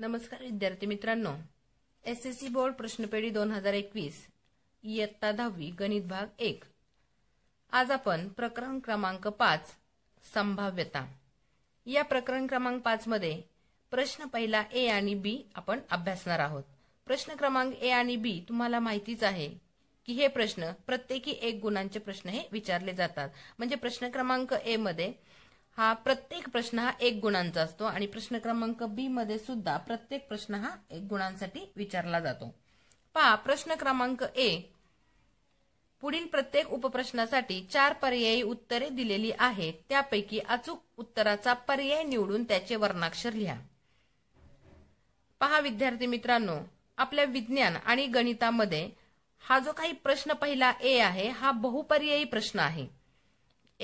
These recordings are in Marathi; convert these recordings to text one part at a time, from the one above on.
नमस्कार विद्यार्थी मित्रांनो एस एस सी बोर्ड प्रश्नपेढी दोन हजार एकवीस इयत्ता दहावी गणित भाग एक आज आपण प्रकरण क्रमांक पाच संभाव्यता या प्रकरण क्रमांक पाच मध्ये प्रश्न पहिला ए आणि बी आपण अभ्यासणार आहोत प्रश्न क्रमांक ए आणि बी तुम्हाला माहितीच आहे की हे प्रश्न प्रत्येकी एक गुणांचे प्रश्न हे विचारले जातात म्हणजे प्रश्न क्रमांक ए मध्ये हा प्रत्येक प्रश्न हा एक गुणांचा असतो आणि प्रश्न क्रमांक बी मध्ये सुद्धा प्रत्येक प्रश्न हा एक गुणांसाठी विचारला जातो पहा प्रश्न क्रमांक ए पुढील प्रत्येक उपप्रश्नासाठी चार पर्यायी उत्तरे दिलेली आहेत त्यापैकी अचूक उत्तराचा पर्याय निवडून त्याचे वर्णाक्षर लिहा पहा विद्यार्थी मित्रांनो आपल्या विज्ञान आणि गणितामध्ये हा जो काही प्रश्न पहिला ए आहे हा बहुपर्यायी प्रश्न आहे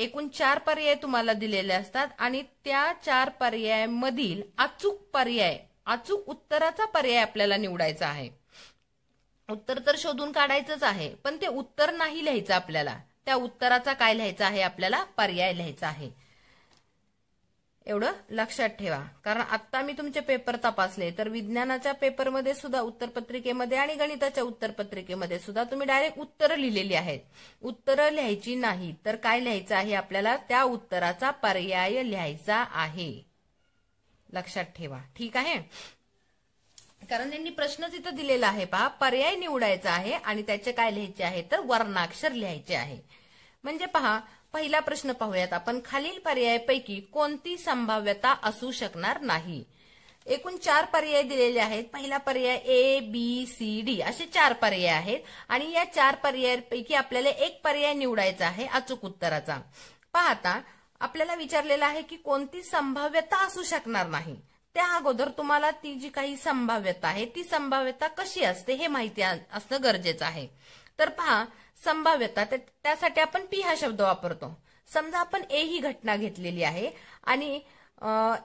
एकूण चार पर्याय तुम्हाला दिलेले असतात आणि त्या चार पर्यायांमधील अचूक पर्याय अचूक उत्तराचा पर्याय आपल्याला निवडायचा आहे उत्तर तर शोधून काढायचंच आहे पण ते उत्तर नाही लिहायचं आपल्याला त्या उत्तराचा काय लिहायचा आहे आपल्याला पर्याय लिहायचा आहे एवढं लक्षात ठेवा कारण आता मी तुमचे पेपर तपासले तर विज्ञानाच्या पेपरमध्ये सुद्धा उत्तरपत्रिकेमध्ये आणि गणिताच्या उत्तरपत्रिकेमध्ये सुद्धा तुम्ही डायरेक्ट उत्तरं लिहिलेली आहेत उत्तरं लिहायची नाही तर काय लिहायचं आहे आपल्याला त्या उत्तराचा पर्याय लिहायचा आहे लक्षात ठेवा ठीक आहे कारण त्यांनी प्रश्न तिथं दिलेला आहे पहा पर्याय निवडायचा आहे आणि त्याचे काय लिहायचे आहे तर वर्णाक्षर लिहायचे आहे म्हणजे पहा पहिला प्रश्न पाहूयात आपण खालील पर्यायापैकी कोणती संभाव्यता असू शकणार नाही एकूण चार पर्याय दिलेले आहेत पहिला पर्याय ए बी सी डी असे चार पर्याय आहेत आणि या चार पर्यायांपैकी आपल्याला एक पर्याय निवडायचा आहे अचूक उत्तराचा पाहता आपल्याला विचारलेला आहे की कोणती संभाव्यता असू शकणार नाही त्या अगोदर तुम्हाला ती जी काही संभाव्यता आहे ती संभाव्यता कशी असते हे माहिती असणं गरजेचं आहे तर पहा संभाव्यता त्यासाठी आपण पी हा शब्द वापरतो समजा आपण ए ही घटना घेतलेली आहे आणि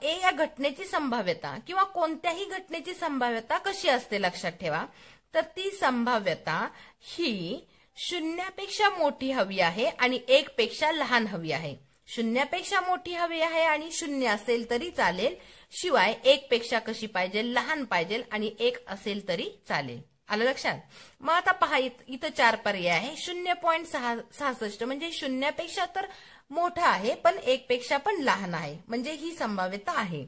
ए या घटनेची संभाव्यता किंवा कोणत्याही घटनेची संभाव्यता कशी असते लक्षात ठेवा तर ती संभाव्यता ही शून्यापेक्षा मोठी हवी आहे आणि एक पेक्षा लहान हवी आहे शून्यापेक्षा मोठी हवी आहे आणि शून्य असेल तरी चालेल शिवाय एक पेक्षा कशी पाहिजे लहान पाहिजे आणि एक असेल तरी चालेल आलं लक्षात मग आता पहा इथं चार पर्याय आहे शून्य पॉईंट सहा सहासष्ट म्हणजे शून्यापेक्षा तर मोठा आहे पण एक पेक्षा पण लहान आहे म्हणजे ही संभाव्यता आहे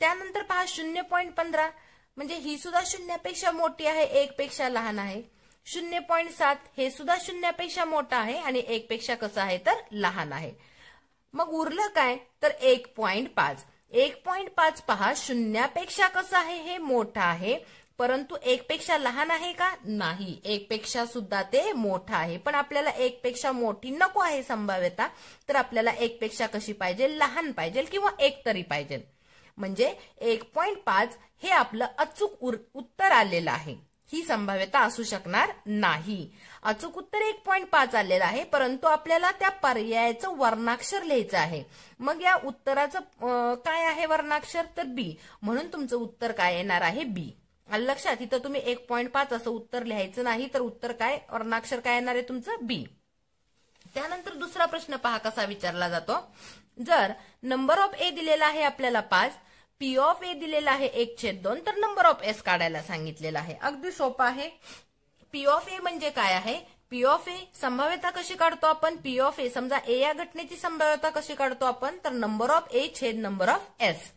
त्यानंतर पहा शून्य पॉईंट पंधरा म्हणजे ही सुद्धा शून्यापेक्षा मोठी आहे एक पेक्षा लहान आहे शून्य पॉईंट सात हे सुद्धा शून्यापेक्षा मोठा आहे आणि एक पेक्षा कसं आहे तर लहान आहे मग उरलं काय तर एक पॉईंट पाच एक पॉईंट पाच पहा शून्यापेक्षा कसं आहे हे मोठं आहे परंतु एक पेक्षा लहान आहे का नाही एक पेक्षा सुद्धा ते मोठं आहे पण आपल्याला एक पेक्षा मोठी नको आहे संभाव्यता तर आपल्याला एक पेक्षा कशी पाहिजे लहान पाहिजे किंवा एक तरी पाहिजे म्हणजे एक पॉइंट पाच हे आपलं अचूक उत्तर आलेलं आहे ही संभाव्यता असू शकणार नाही अचूक उत्तर एक पॉइंट पाच आलेलं आहे परंतु आपल्याला त्या पर्यायाचं वर्णाक्षर लिहायचं आहे मग या उत्तराचं काय आहे वर्णाक्षर तर बी म्हणून तुमचं उत्तर काय येणार आहे बी लक्षात इथं तुम्ही एक पॉईंट पाच असं उत्तर लिहायचं नाही तर उत्तर काय वर्णाक्षर काय येणार आहे तुमचं बी त्यानंतर दुसरा प्रश्न पहा कसा विचारला जातो जर नंबर ऑफ ए दिलेला आहे आपल्याला पाच पी ऑफ ए दिलेला आहे एक छेद दोन तर नंबर ऑफ एस काढायला सांगितलेलं आहे अगदी सोपं आहे पी ऑफ ए म्हणजे काय आहे पी ऑफ ए संभाव्यता कशी काढतो आपण पी ऑफ ए समजा ए या घटनेची संभाव्यता कशी काढतो आपण तर नंबर ऑफ ए छेद नंबर ऑफ एस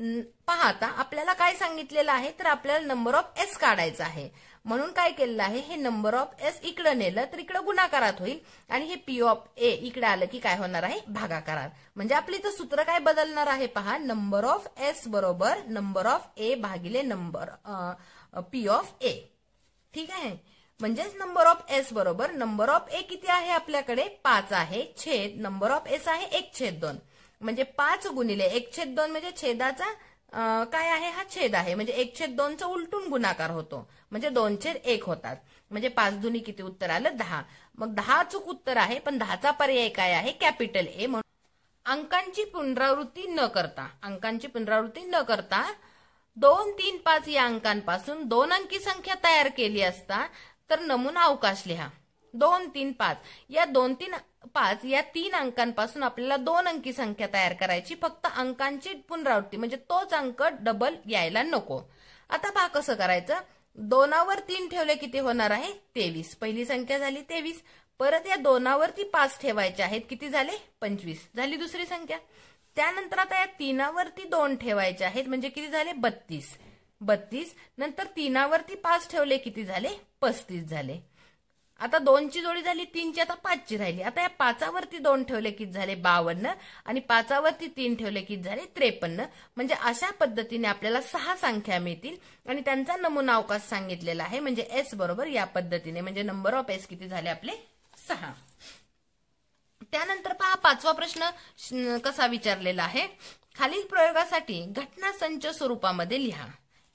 पहा आता आपल्याला काय सांगितलेलं आहे तर आपल्याला नंबर ऑफ एस काढायचा आहे म्हणून काय केलेलं आहे हे नंबर ऑफ एस इकडं नेलं तर इकडं गुणाकारात होईल आणि हे पी ऑफ ए इकडे आलं की काय होणार आहे भागाकारात म्हणजे आपली इथं सूत्र काय बदलणार आहे पहा नंबर ऑफ एस बरोबर नंबर ऑफ ए भागिले नंबर पी ऑफ ए ठीक आहे म्हणजेच नंबर ऑफ एस बरोबर नंबर ऑफ ए किती आहे आपल्याकडे पाच आहे छेद नंबर ऑफ एस आहे एक छेद दोन म्हणजे पाच गुणिले एक छेद दोन म्हणजे छेदाचा काय आहे हा छेद आहे म्हणजे एक छेद दोनचा उलटून गुणाकार होतो म्हणजे दोन छेद एक होतात म्हणजे पाच दुनी किती उत्तर आलं दहा मग दहा चूक उत्तर आहे पण दहाचा पर्याय काय आहे कॅपिटल ए म्हणून अंकांची पुनरावृत्ती न करता अंकांची पुनरावृत्ती न करता दोन तीन पाच या अंकांपासून दोन अंकी संख्या तयार केली असता तर नमुना अवकाश लिहा दोन तीन पाच या दोन तीन पाच या तीन अंकांपासून आपल्याला दोन अंकी संख्या तयार करायची फक्त अंकांची पुनरावृत्ती म्हणजे तोच अंक डबल यायला नको आता पहा कसं करायचं दोनावर तीन ठेवले किती होणार आहे तेवीस पहिली संख्या झाली तेवीस परत या दोनावरती पाच ठेवायचे आहेत किती झाले पंचवीस झाली दुसरी संख्या त्यानंतर आता या तीनावरती दोन ठेवायचे आहेत म्हणजे किती झाले बत्तीस बत्तीस नंतर तीनावरती पाच ठेवले किती झाले पस्तीस झाले आता दोनची जोडी झाली तीनची आता पाचची राहिली आता या पाचावरती दोन ठेवले की झाले बावन्न आणि पाचावरती तीन ठेवले की झाले त्रेपन्न म्हणजे अशा पद्धतीने आपल्याला सहा संख्या मिळतील आणि त्यांचा नमुना अवकाश सांगितलेला आहे म्हणजे एस बरोबर या पद्धतीने म्हणजे नंबर ऑफ एस किती झाले आपले सहा त्यानंतर पहा पाचवा प्रश्न कसा विचारलेला आहे खालील प्रयोगासाठी घटना संच स्वरूपामध्ये लिहा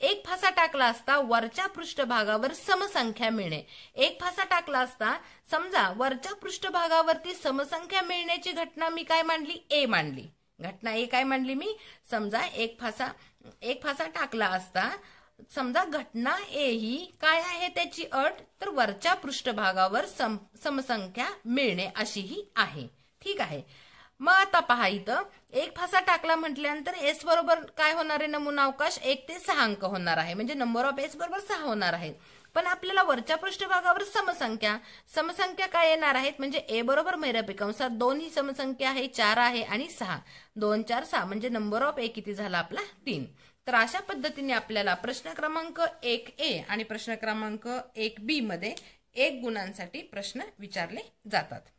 एक फासा टाकला असता वरच्या पृष्ठभागावर समसंख्या मिळणे एक फासा टाकला असता समजा वरच्या पृष्ठभागावरती समसंख्या मिळण्याची घटना मी काय मांडली ए मांडली घटना ए काय मांडली मी समजा एक फासा एक फासा टाकला असता समजा घटना ए ही काय आहे त्याची अट तर वरच्या पृष्ठभागावर सम समसंख्या मिळणे अशी ही आहे ठीक आहे मग आता पहा इथं एक फासा टाकला म्हटल्यानंतर एस बरोबर काय होणार आहे नमुना अवकाश एक ते सहा अंक होणार आहे म्हणजे नंबर ऑफ एस बरोबर सहा होणार आहे पण आपल्याला वरच्या पृष्ठभागावर समसंख्या समसंख्या काय येणार आहेत म्हणजे ए बरोबर मैरापी कंसात दोन ही समसंख्या आहे चार आहे आणि सहा दोन चार सहा म्हणजे नंबर ऑफ ए किती झाला आपला तीन तर अशा पद्धतीने आपल्याला प्रश्न क्रमांक एक ए आणि प्रश्न क्रमांक एक बी मध्ये एक गुणांसाठी प्रश्न विचारले जातात